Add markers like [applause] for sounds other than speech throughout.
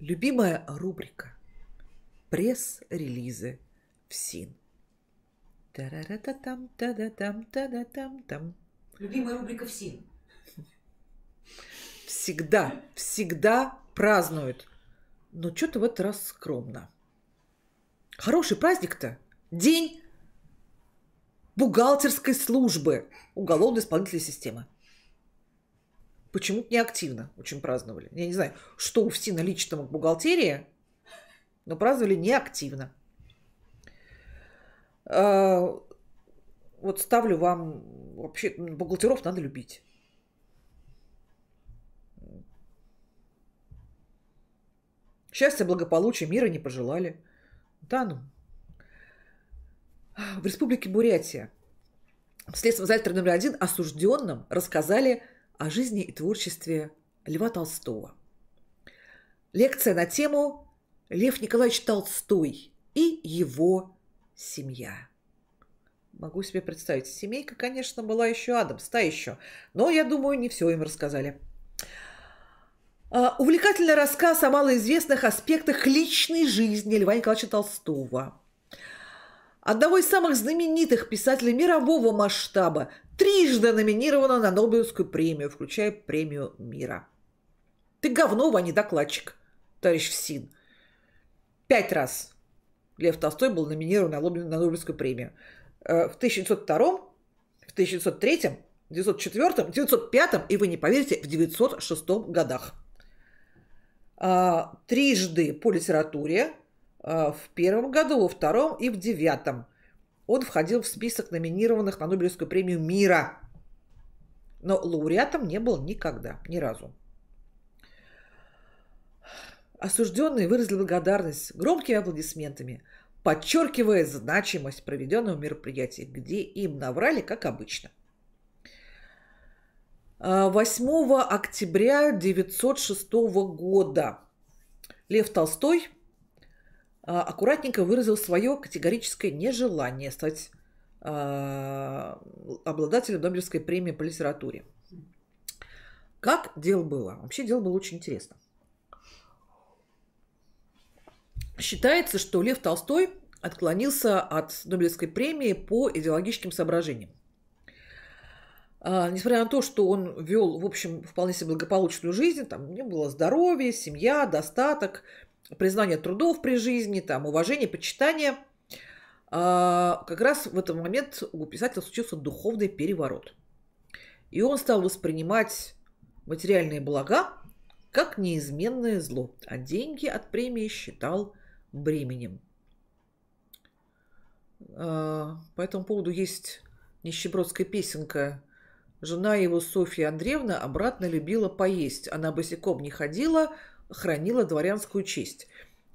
Любимая рубрика «Пресс-релизы в СИН». Та-ра-та-там, та-да-там, та-да-там-там. Любимая рубрика в СИН. Всегда, всегда празднуют. Но что-то в этот раз скромно. Хороший праздник-то. День бухгалтерской службы уголовно-исполнительной системы почему-то неактивно очень праздновали. Я не знаю, что у ФСИНа личного бухгалтерии, но праздновали неактивно. А, вот ставлю вам... Вообще, бухгалтеров надо любить. Счастья, благополучия, мира не пожелали. Да ну. В республике Бурятия в следствии зале номер один осужденным рассказали о жизни и творчестве Льва Толстого. Лекция на тему «Лев Николаевич Толстой и его семья». Могу себе представить, семейка, конечно, была еще Адамс, та еще, но, я думаю, не все им рассказали. А, увлекательный рассказ о малоизвестных аспектах личной жизни Льва Николаевича Толстого одного из самых знаменитых писателей мирового масштаба, трижды номинирована на Нобелевскую премию, включая премию мира. Ты говно, а не докладчик, товарищ Всин. Пять раз Лев Толстой был номинирован на Нобелевскую премию. Э, в 1902, в 1903, 1904, 1905 и, вы не поверите, в 1906 годах. А, трижды по литературе, Э, в первом году, во втором и в девятом. Он входил в список номинированных на Нобелевскую премию мира. Но лауреатом не был никогда, ни разу. Осужденные выразили благодарность громкими аплодисментами, подчеркивая значимость проведенного мероприятия, где им наврали, как обычно. 8 э, октября 1906 года Лев Толстой – а, аккуратненько выразил свое категорическое нежелание стать а, обладателем Нобелевской премии по литературе. Как дело было? Вообще дело было очень интересно. Считается, что Лев Толстой отклонился от Нобелевской премии по идеологическим соображениям. А, несмотря на то, что он вел, в общем, вполне себе благополучную жизнь, там у него было здоровье, семья, достаток, признание трудов при жизни, там, уважение, почитание, а, как раз в этот момент у писателя случился духовный переворот. И он стал воспринимать материальные блага как неизменное зло, а деньги от премии считал бременем. А, по этому поводу есть нищебродская песенка. Жена его Софья Андреевна обратно любила поесть. Она босиком не ходила, хранила дворянскую честь.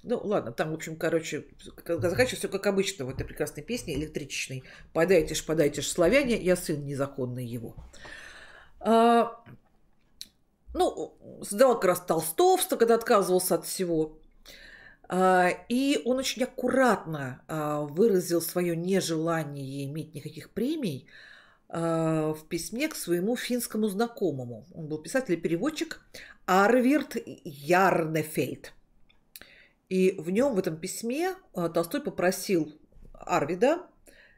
Ну, ладно, там, в общем, короче, заканчивается все как обычно в этой прекрасной песне электричной. «Подайте ж, подайте ж, славяне, я сын незаконный его». А, ну, сдал как раз толстовство, когда отказывался от всего. А, и он очень аккуратно а, выразил свое нежелание иметь никаких премий а, в письме к своему финскому знакомому. Он был писатель и переводчик Арвирт Ярнефельд. И в нем, в этом письме, э, Толстой попросил Арвида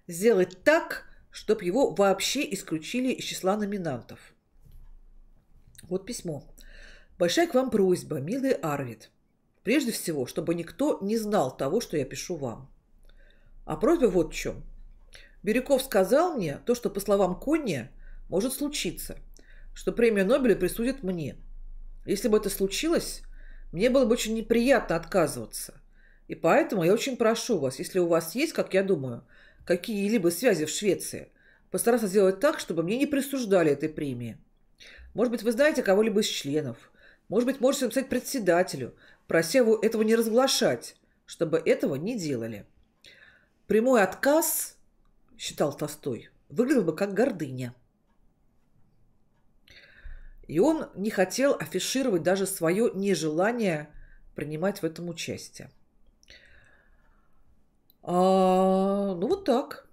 сделать так, чтобы его вообще исключили из числа номинантов. Вот письмо. Большая к вам просьба, милый Арвид. Прежде всего, чтобы никто не знал того, что я пишу вам. А просьба вот в чем. Береков сказал мне то, что, по словам Конни, может случиться, что премия Нобеля присудят мне – если бы это случилось, мне было бы очень неприятно отказываться. И поэтому я очень прошу вас, если у вас есть, как я думаю, какие-либо связи в Швеции, постараться сделать так, чтобы мне не присуждали этой премии. Может быть, вы знаете кого-либо из членов. Может быть, можете написать председателю, прося его этого не разглашать, чтобы этого не делали. Прямой отказ, считал Толстой, выглядел бы как гордыня. И он не хотел афишировать даже свое нежелание принимать в этом участие. А, ну вот так.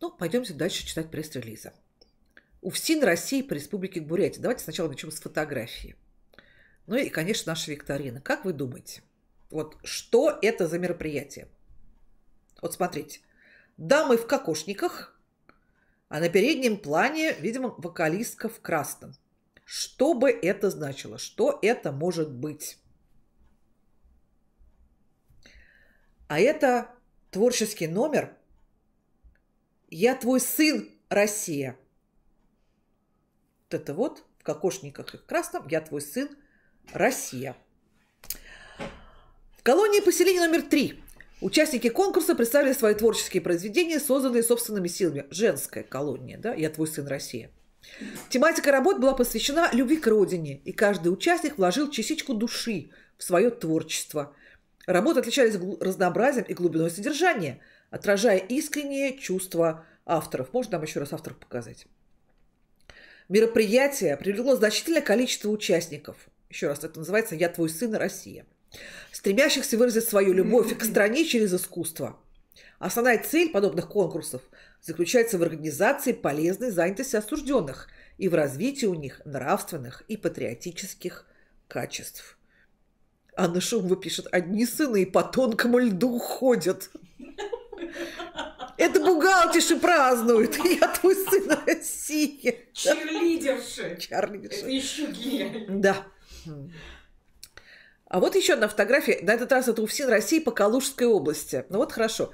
Ну, пойдемте дальше читать пресс-релизы. УФСИН России по Республике Бурятия. Давайте сначала начнем с фотографии. Ну и, конечно, наша викторина. Как вы думаете, вот что это за мероприятие? Вот смотрите. Дамы в кокошниках а на переднем плане, видимо, вокалистка в красном. Что бы это значило? Что это может быть? А это творческий номер «Я твой сын, Россия». Вот это вот в кокошниках и в красном «Я твой сын, Россия». В колонии поселения номер три Участники конкурса представили свои творческие произведения, созданные собственными силами. Женская колония, да, «Я твой сын Россия». Тематика работ была посвящена любви к родине, и каждый участник вложил частичку души в свое творчество. Работы отличались разнообразием и глубиной содержания, отражая искренние чувства авторов. Можно нам еще раз авторов показать? Мероприятие привлекло значительное количество участников. Еще раз, это называется «Я твой сын, Россия» стремящихся выразить свою любовь к [laughs] стране через искусство. Основная цель подобных конкурсов заключается в организации полезной занятости осужденных и в развитии у них нравственных и патриотических качеств. А Анна Шумова пишет, одни сыны и по тонкому льду ходят. Это бухгалтерши празднуют. [laughs] Я твой сын России. Чарлидерши. Чарлидерши. Это еще гениально. Да. А вот еще одна фотография. На этот раз это УФСИН России по Калужской области. Ну вот хорошо.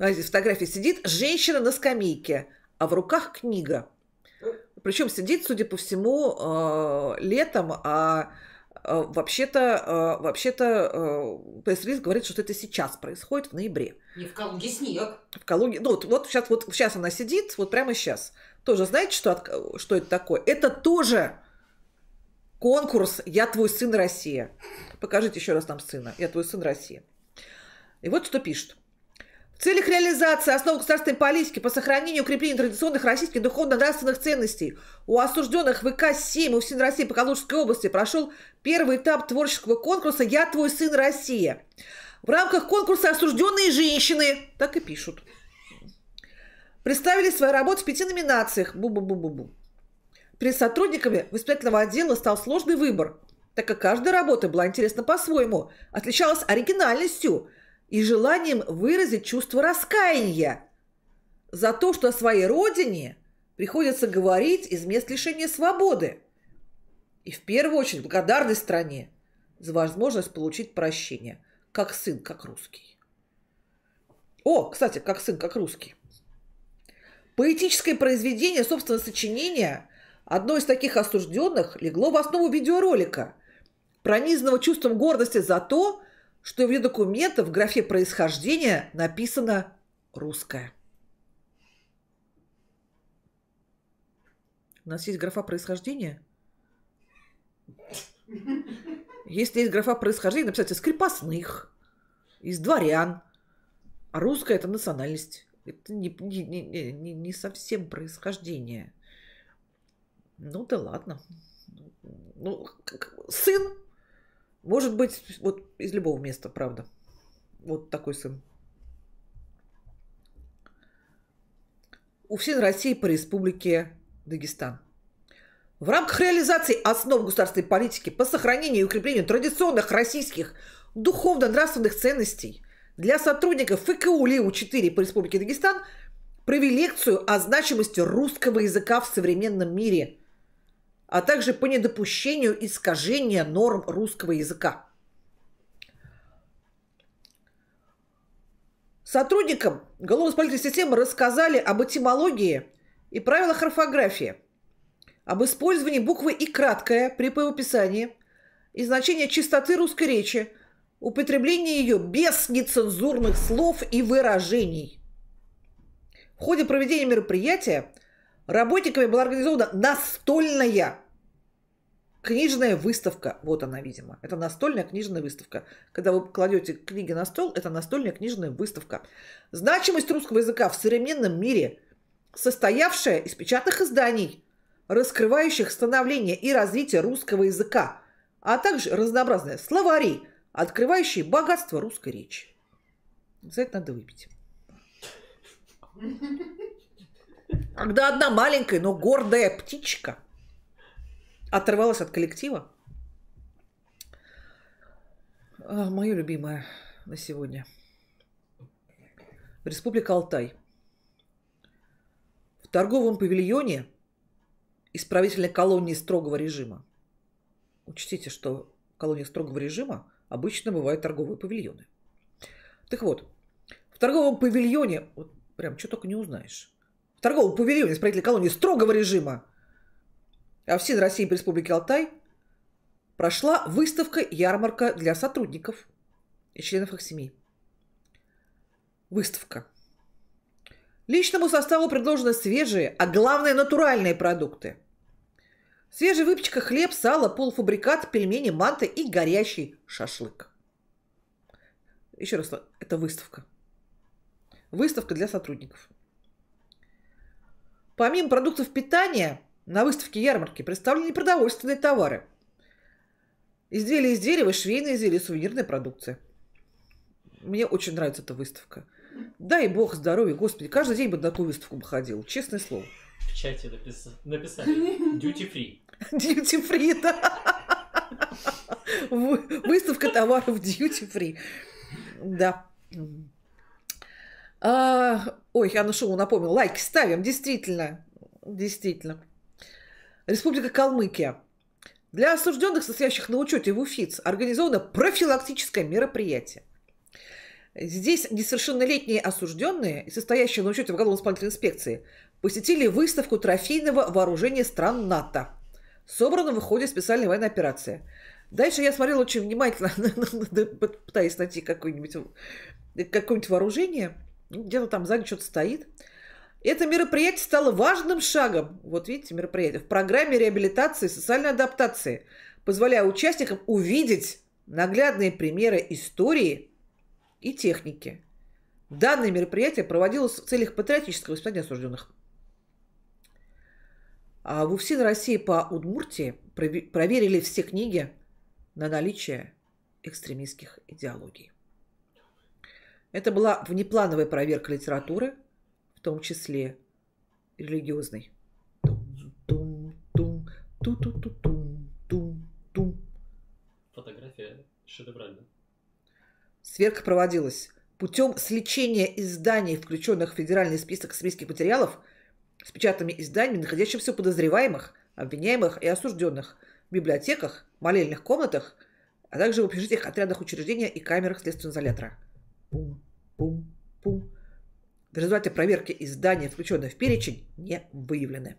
Здесь фотография сидит женщина на скамейке, а в руках книга. Причем сидит, судя по всему, э, летом, а э, вообще-то, э, вообще-то пресс-релиз говорит, что это сейчас происходит в ноябре. Не в Калуге снег. В Калуге, ну вот, вот сейчас, вот сейчас она сидит, вот прямо сейчас. Тоже знаете, что, что это такое? Это тоже конкурс «Я твой сын Россия». Покажите еще раз нам сына. «Я твой сын Россия». И вот что пишет. В целях реализации основ государственной политики по сохранению и укреплению традиционных российских духовно-нравственных ценностей у осужденных ВК-7 у СИН России по Калужской области прошел первый этап творческого конкурса «Я твой сын Россия». В рамках конкурса осужденные женщины, так и пишут, представили свои работы в пяти номинациях. Бу-бу-бу-бу-бу. Перед сотрудниками воспитательного отдела стал сложный выбор, так как каждая работа была интересна по-своему, отличалась оригинальностью и желанием выразить чувство раскаяния за то, что о своей родине приходится говорить из мест лишения свободы. И в первую очередь благодарной стране за возможность получить прощение, как сын, как русский. О, кстати, как сын, как русский. Поэтическое произведение, собственно, сочинение – Одно из таких осужденных легло в основу видеоролика, пронизанного чувством гордости за то, что его документа в графе происхождения написано «русское». У нас есть графа происхождения? Если есть графа происхождения, написать из крепостных, из дворян. А русская – это национальность. Это не, не, не, не совсем происхождение. Ну да ладно. Ну, сын может быть вот из любого места, правда. Вот такой сын. УФСИН России по Республике Дагестан. В рамках реализации основ государственной политики по сохранению и укреплению традиционных российских духовно-нравственных ценностей для сотрудников ФКУ ЛИУ-4 по Республике Дагестан провели лекцию о значимости русского языка в современном мире – а также по недопущению искажения норм русского языка. Сотрудникам уголовно-исполнительной системы рассказали об этимологии и правилах орфографии, об использовании буквы «и» краткое при правописании и значении чистоты русской речи, употреблении ее без нецензурных слов и выражений. В ходе проведения мероприятия работниками была организована настольная Книжная выставка, вот она, видимо. Это настольная книжная выставка. Когда вы кладете книги на стол, это настольная книжная выставка. Значимость русского языка в современном мире, состоявшая из печатных изданий, раскрывающих становление и развитие русского языка, а также разнообразные словари, открывающие богатство русской речи. За это надо выпить. Когда одна маленькая, но гордая птичка – оторвалась от коллектива. А, мое любимое на сегодня. Республика Алтай. В торговом павильоне исправительной колонии строгого режима. Учтите, что колонии строгого режима обычно бывают торговые павильоны. Так вот, в торговом павильоне, вот прям что только не узнаешь, в торговом павильоне исправительной колонии строгого режима а в ОФСИН России по Республике Алтай прошла выставка-ярмарка для сотрудников и членов их семей. Выставка. Личному составу предложены свежие, а главное натуральные продукты. Свежая выпечка, хлеб, сало, полуфабрикат, пельмени, манты и горящий шашлык. Еще раз, это выставка. Выставка для сотрудников. Помимо продуктов питания – на выставке ярмарки представлены продовольственные товары. Изделия из дерева, швейные изделия, сувенирная продукция. Мне очень нравится эта выставка. Дай бог здоровья, господи, каждый день бы на такую выставку бы ходил, честное слово. В чате напис... написали duty free. [laughs] Duty free, да. Выставка товаров duty free. Да. А, ой, я нашел, напомнил. Лайки ставим, действительно. Действительно. Республика Калмыкия. Для осужденных, состоящих на учете в УФИЦ, организовано профилактическое мероприятие. Здесь несовершеннолетние осужденные, состоящие на учете в уголовной исполнительной инспекции, посетили выставку трофейного вооружения стран НАТО, собранного в ходе специальной военной операции. Дальше я смотрела очень внимательно, [laughs] пытаясь найти какое-нибудь какое вооружение. Где-то там сзади что-то стоит. Это мероприятие стало важным шагом, вот видите, мероприятие, в программе реабилитации и социальной адаптации, позволяя участникам увидеть наглядные примеры истории и техники. Данное мероприятие проводилось в целях патриотического воспитания осужденных. А в УФСИН России по Удмуртии проверили все книги на наличие экстремистских идеологий. Это была внеплановая проверка литературы – том числе религиозный. Тум-тум-тум, ту-ту-ту-тум-тум-тум. Фотография шедевральна. Сверка проводилась путем сличения изданий, включенных в федеральный список списки материалов, с печатными изданиями, находящимся у подозреваемых, обвиняемых и осужденных в библиотеках, молельных комнатах, а также в общежитиях, отрядах учреждения и камерах следственного изолятора. Пум, пум, пум. В результате проверки издания, включенных в перечень, не выявлены.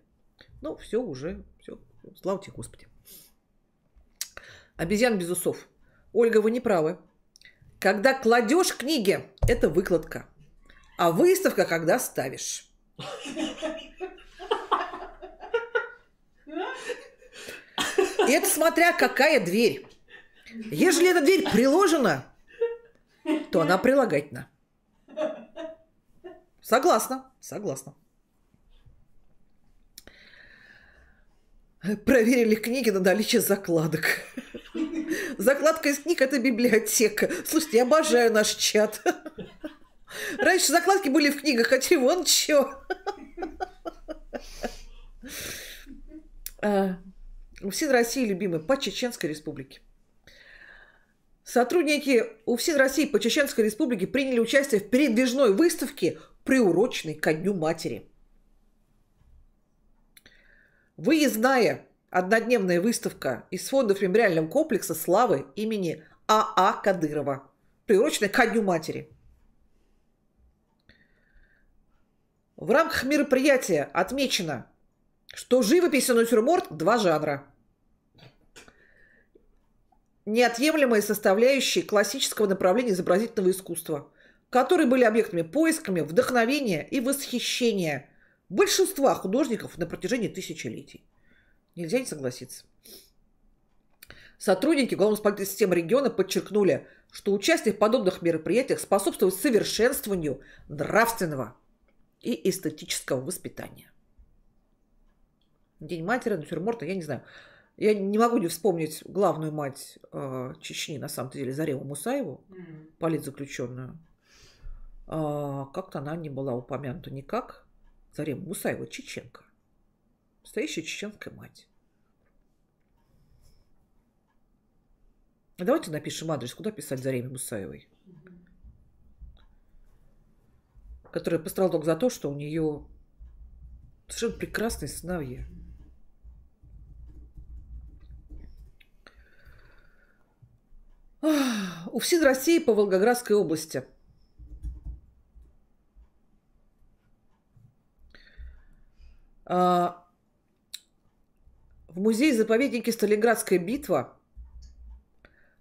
Ну, все уже, все, все. слава тебе, Господи. Обезьян без усов. Ольга, вы не правы. Когда кладешь книги, это выкладка. А выставка, когда ставишь. И это смотря какая дверь. Ежели эта дверь приложена, то она прилагательна. Согласна, согласна. Проверили книги на наличие закладок. Закладка из книг – это библиотека. Слушайте, я обожаю наш чат. Раньше закладки были в книгах, а теперь вон чё. А, у всей России любимый по Чеченской республике. Сотрудники УФСИН России по Чеченской республике приняли участие в передвижной выставке приуроченный ко дню матери. Выездная однодневная выставка из фондов мемориального комплекса славы имени А.А. А Кадырова, приуроченная ко дню матери. В рамках мероприятия отмечено, что живопись и натюрморт – два жанра. Неотъемлемые составляющие классического направления изобразительного искусства – которые были объектами поисками, вдохновения и восхищения большинства художников на протяжении тысячелетий. Нельзя не согласиться. Сотрудники Главного системы региона подчеркнули, что участие в подобных мероприятиях способствует совершенствованию нравственного и эстетического воспитания. День матери, натюрморта, я не знаю. Я не могу не вспомнить главную мать э, Чечни, на самом деле, Зареву Мусаеву, политзаключенную. А, как-то она не была упомянута никак. Зарема Мусаева Чеченко. Настоящая чеченская мать. Давайте напишем адрес, куда писать Зареме Мусаевой. Которая пострадала только за то, что у нее совершенно прекрасные сыновья. У всей России по Волгоградской области – музее-заповеднике «Сталинградская битва»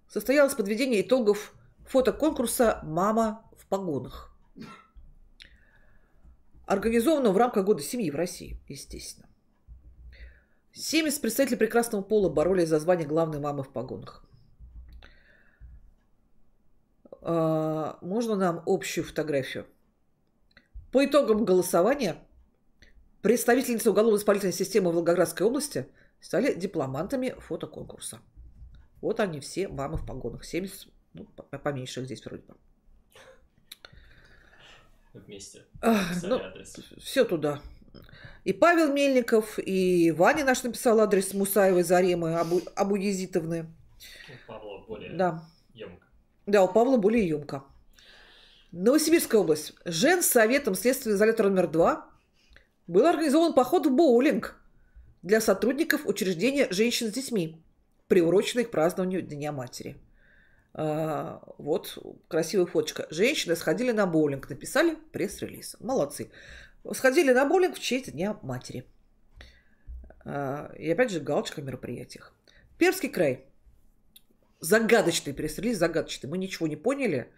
состоялось подведение итогов фотоконкурса «Мама в погонах», организованного в рамках Года семьи в России, естественно. 70 представителей прекрасного пола боролись за звание главной мамы в погонах. А, можно нам общую фотографию? По итогам голосования представительница уголовно-исполнительной системы Волгоградской области – стали дипломантами фотоконкурса. Вот они все, мамы в погонах, 70, ну, поменьше их здесь вроде бы. Вместе. А, ну, адрес. все туда. И Павел Мельников, и Ваня наш написал адрес Мусаевой Заремы Абу, Абудизитовны. У Павла более да. емко. Да, у Павла более емко. Новосибирская область. Жен с советом следственного изолятора номер два был организован поход в боулинг для сотрудников учреждения женщин с детьми, приуроченной к празднованию Дня матери. А, вот красивая фоточка. Женщины сходили на боулинг, написали пресс-релиз. Молодцы. Сходили на боулинг в честь Дня матери. А, и опять же галочка о мероприятиях. Перский край. Загадочный пресс-релиз, загадочный. Мы ничего не поняли.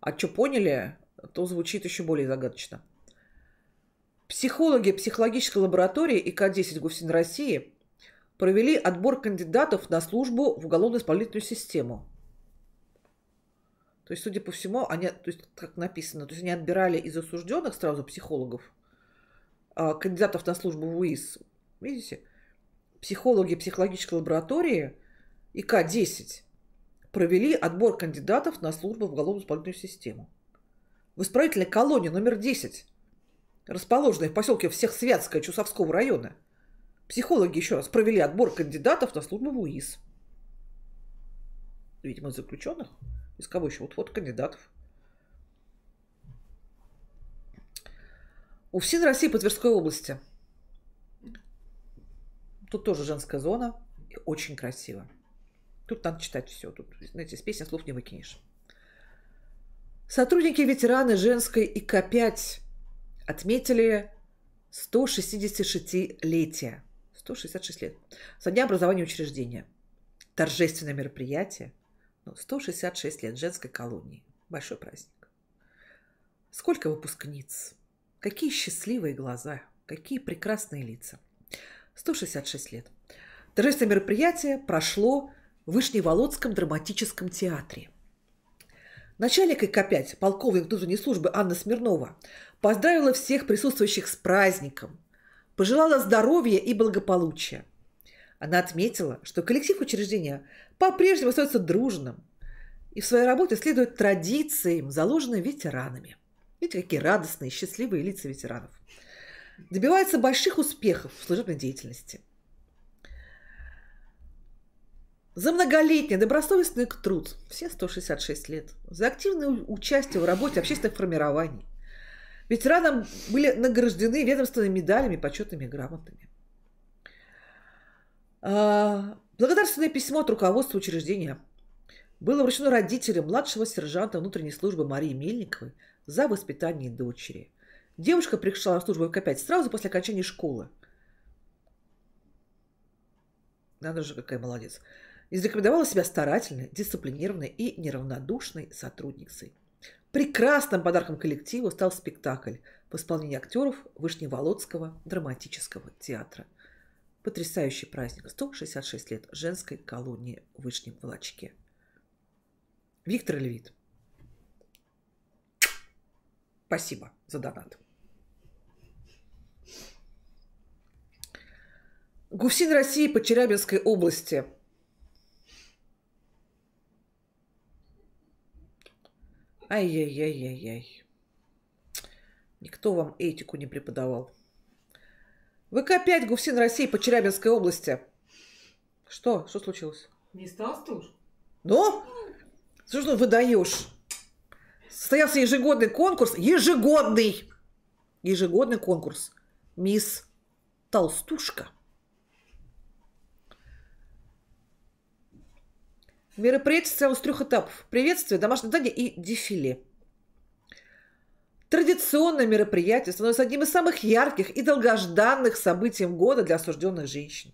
А что поняли, то звучит еще более загадочно. Психологи психологической лаборатории ИК-10 ГУФСИН России провели отбор кандидатов на службу в уголовно-исполнительную систему. То есть, судя по всему, они, то есть, как написано, то есть они отбирали из осужденных сразу психологов, а, кандидатов на службу в УИС. Видите? Психологи психологической лаборатории ИК-10 провели отбор кандидатов на службу в уголовно-исполнительную систему. В исправительной колонии номер 10 расположенной в поселке всех Святская Чусовского района, психологи еще раз провели отбор кандидатов на службу в УИС. Видимо, из заключенных, из кого еще? Вот, вот кандидатов. У ФСИН России по Тверской области. Тут тоже женская зона. И очень красиво. Тут надо читать все. Тут, знаете, с песни слов не выкинешь. Сотрудники ветераны женской ИК-5 отметили 166-летие. 166 лет. Со дня образования учреждения. Торжественное мероприятие. Ну, 166 лет женской колонии. Большой праздник. Сколько выпускниц. Какие счастливые глаза. Какие прекрасные лица. 166 лет. Торжественное мероприятие прошло в Вышневолодском драматическом театре. Начальник ИК-5, полковник внутренней службы Анна Смирнова, поздравила всех присутствующих с праздником, пожелала здоровья и благополучия. Она отметила, что коллектив учреждения по-прежнему остается дружным и в своей работе следует традициям, заложенным ветеранами. Видите, какие радостные, счастливые лица ветеранов. Добивается больших успехов в служебной деятельности – за многолетний добросовестный труд, все 166 лет, за активное участие в работе общественных формирований. Ветеранам были награждены ведомственными медалями, почетными грамотами. А, благодарственное письмо от руководства учреждения было вручено родителям младшего сержанта внутренней службы Марии Мельниковой за воспитание дочери. Девушка пришла на службу МК-5 сразу после окончания школы. Надо же, какая молодец изрекомендовала себя старательной, дисциплинированной и неравнодушной сотрудницей. Прекрасным подарком коллективу стал спектакль в исполнении актеров Вышневолодского драматического театра. Потрясающий праздник. 166 лет женской колонии в Вышнем Волочке. Виктор Левит. Спасибо за донат. Гусин России по Челябинской области – Ай-яй-яй-яй-яй. Никто вам этику не преподавал. ВК-5 Гуфсин России по Челябинской области. Что? Что случилось? Не стал стуж? Ну? Что, что выдаешь? Состоялся ежегодный конкурс. Ежегодный! Ежегодный конкурс. Мисс Толстушка. Мероприятие состоялось из трех этапов. Приветствие, домашнее задание и дефиле. Традиционное мероприятие становится одним из самых ярких и долгожданных событий года для осужденных женщин.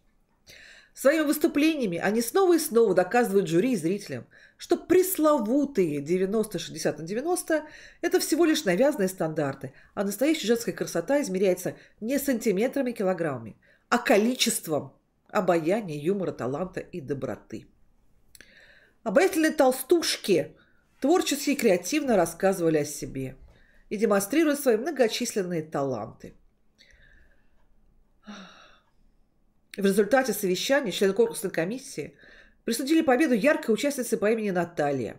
Своими выступлениями они снова и снова доказывают жюри и зрителям, что пресловутые 90-60 на 90 – это всего лишь навязанные стандарты, а настоящая женская красота измеряется не сантиметрами и килограммами, а количеством обаяния, юмора, таланта и доброты. Обаятельные толстушки творчески и креативно рассказывали о себе и демонстрируют свои многочисленные таланты. В результате совещания члены конкурсной комиссии присудили победу яркой участнице по имени Наталья,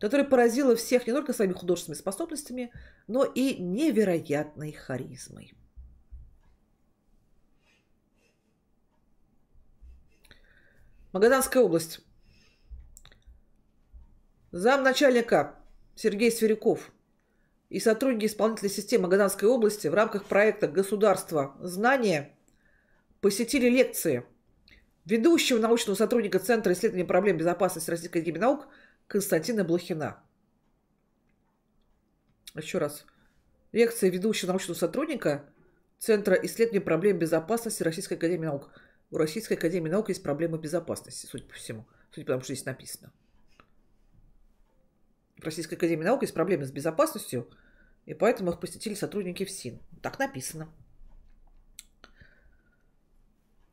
которая поразила всех не только своими художественными способностями, но и невероятной харизмой. Магаданская область. Замначальника Сергей Сверяков и сотрудники исполнительной системы Магаданской области в рамках проекта «Государство. Знания» посетили лекции ведущего научного сотрудника Центра исследований проблем безопасности Российской Академии Наук Константина Блохина. Еще раз. Лекция ведущего научного сотрудника Центра исследований проблем безопасности Российской Академии Наук. У Российской Академии Наук есть проблемы безопасности, судя по всему. Судя по тому, что здесь написано. Российской Академии Наук есть проблемы с безопасностью, и поэтому их посетили сотрудники ФСИН. Так написано.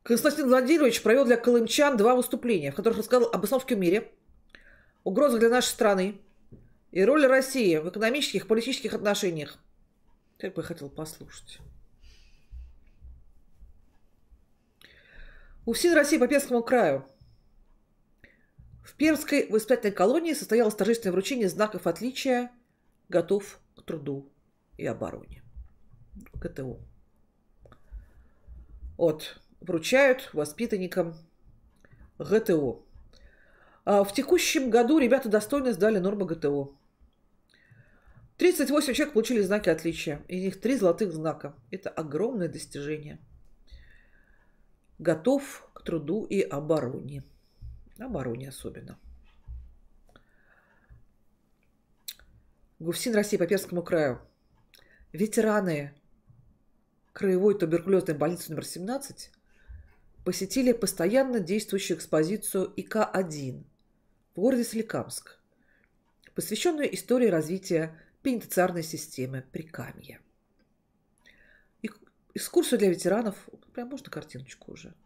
Константин Владимирович провел для колымчан два выступления, в которых рассказал об обстановке в мире, угрозах для нашей страны и роли России в экономических и политических отношениях. Как бы я хотел послушать. У всей России по Перскому краю в Пермской воспитательной колонии состоялось торжественное вручение знаков отличия «Готов к труду и обороне». ГТО. Вот. Вручают воспитанникам ГТО. А в текущем году ребята достойно сдали нормы ГТО. 38 человек получили знаки отличия. Из них три золотых знака. Это огромное достижение. Готов к труду и обороне на обороне особенно. ГУФСИН России по Пермскому краю. Ветераны краевой туберкулезной больницы номер 17 посетили постоянно действующую экспозицию ИК-1 в городе Соликамск, посвященную истории развития пенитенциарной системы Прикамья. Экскурсию для ветеранов, прям можно картиночку уже –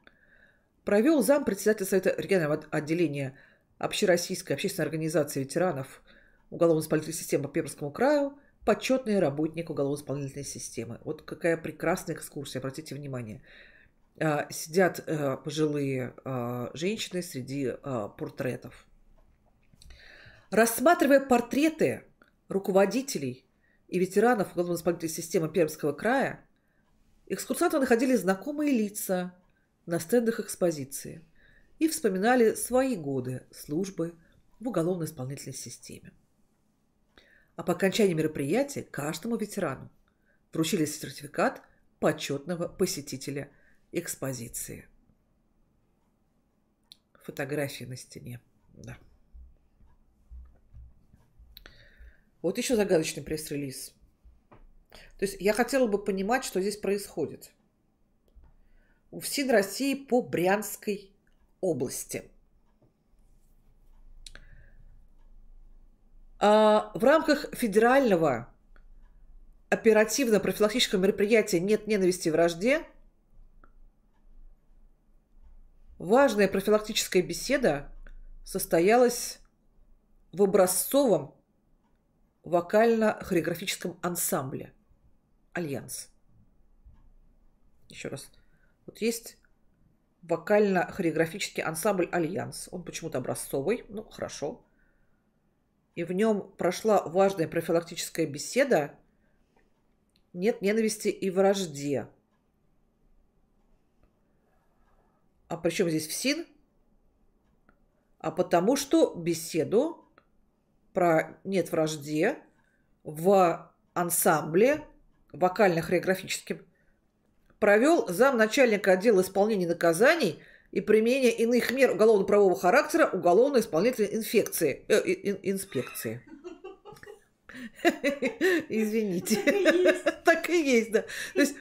провел зам председателя Совета регионального отделения Общероссийской общественной организации ветеранов уголовно-исполнительной системы по Пермскому краю, почетный работник уголовно-исполнительной системы. Вот какая прекрасная экскурсия, обратите внимание. А, сидят э, пожилые а, женщины среди а, портретов. Рассматривая портреты руководителей и ветеранов уголовно-исполнительной системы Пермского края, экскурсанты находили знакомые лица – на стендах экспозиции и вспоминали свои годы службы в уголовно-исполнительной системе. А по окончании мероприятия каждому ветерану вручили сертификат почетного посетителя экспозиции. Фотографии на стене, да. Вот еще загадочный пресс-релиз. То есть я хотела бы понимать, что здесь происходит – в СИД России по Брянской области. А, в рамках федерального оперативно-профилактического мероприятия «Нет ненависти вражде» важная профилактическая беседа состоялась в образцовом вокально-хореографическом ансамбле «Альянс». Еще раз – вот есть вокально-хореографический ансамбль «Альянс». Он почему-то образцовый, ну хорошо. И в нем прошла важная профилактическая беседа «Нет ненависти и вражде». А причем здесь ФСИН? А потому что беседу про «нет вражде» в ансамбле вокально-хореографическим провел замначальника отдела исполнения наказаний и применения иных мер уголовно-правового характера уголовно-исполнительной инфекции, э, ин, инспекции. [laughs] Извините. [laughs] Так и есть, да. То есть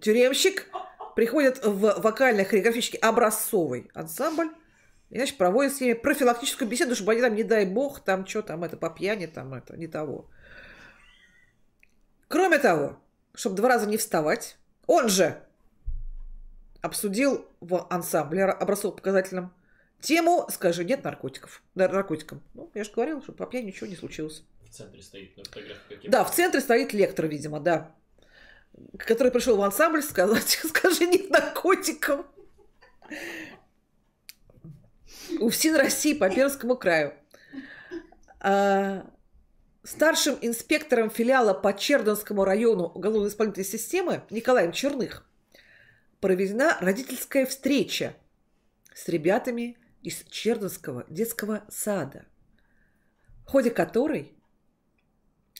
тюремщик приходит в вокально-хореографический образцовый ансамбль, и, значит, проводит с ними профилактическую беседу, чтобы они там, не дай бог, там что там, это, по пьяни, там это, не того. Кроме того, чтобы два раза не вставать. Он же обсудил в ансамбле образцово показательным тему «Скажи нет наркотиков». Наркотикам. Ну, я же говорила, что по пьяни ничего не случилось. В центре стоит на фотографии какие Да, в центре стоит лектор, видимо, да. Который пришел в ансамбль сказать [laughs] «Скажи нет наркотикам». У всей России по Пермскому краю. А, старшим инспектором филиала по Чердонскому району уголовно исполнительной системы Николаем Черных проведена родительская встреча с ребятами из Чердонского детского сада, в ходе которой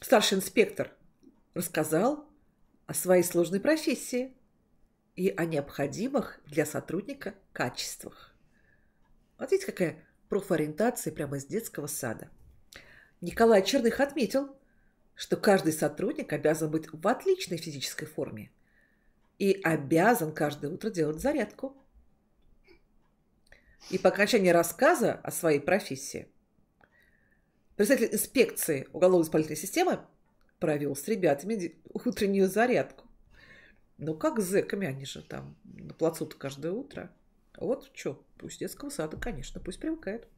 старший инспектор рассказал о своей сложной профессии и о необходимых для сотрудника качествах. Вот видите, какая профориентация прямо из детского сада – Николай Черных отметил, что каждый сотрудник обязан быть в отличной физической форме и обязан каждое утро делать зарядку. И по окончании рассказа о своей профессии представитель инспекции уголовно-исполнительной системы провел с ребятами утреннюю зарядку. Ну, как с зэками, они же там на плацу каждое утро. Вот что, пусть детского сада, конечно, пусть привыкает.